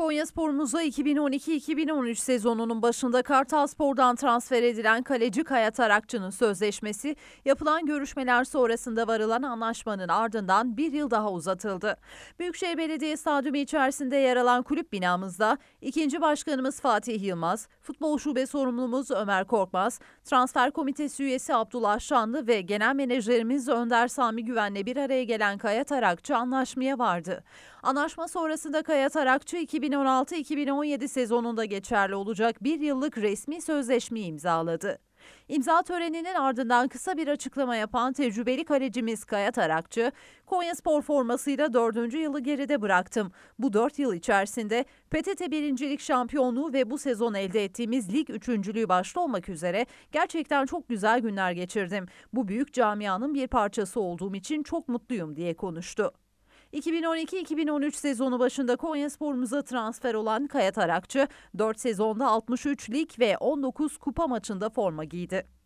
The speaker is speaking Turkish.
Konya Spor'umuza 2012-2013 sezonunun başında Kartal Spor'dan transfer edilen kaleci Kaya Arakçının sözleşmesi yapılan görüşmeler sonrasında varılan anlaşmanın ardından bir yıl daha uzatıldı. Büyükşehir Belediye Stadyumu içerisinde yer alan kulüp binamızda ikinci başkanımız Fatih Yılmaz, futbol şube sorumlumuz Ömer Korkmaz, transfer komitesi üyesi Abdullah Şanlı ve genel menajerimiz Önder Sami Güven'le bir araya gelen Kayat Arakçı anlaşmaya vardı. Anlaşma sonrasında da Kaya Tarakçı 2016-2017 sezonunda geçerli olacak bir yıllık resmi sözleşmeyi imzaladı. İmza töreninin ardından kısa bir açıklama yapan tecrübeli kalecimiz Kaya Tarakçı, Konya spor formasıyla dördüncü yılı geride bıraktım. Bu dört yıl içerisinde PTT birincilik şampiyonluğu ve bu sezon elde ettiğimiz lig üçüncülüğü başta olmak üzere gerçekten çok güzel günler geçirdim. Bu büyük camianın bir parçası olduğum için çok mutluyum diye konuştu. 2012-2013 sezonu başında Konyaspor'umuza transfer olan Kaya Tarakçı 4 sezonda 63 lig ve 19 kupa maçında forma giydi.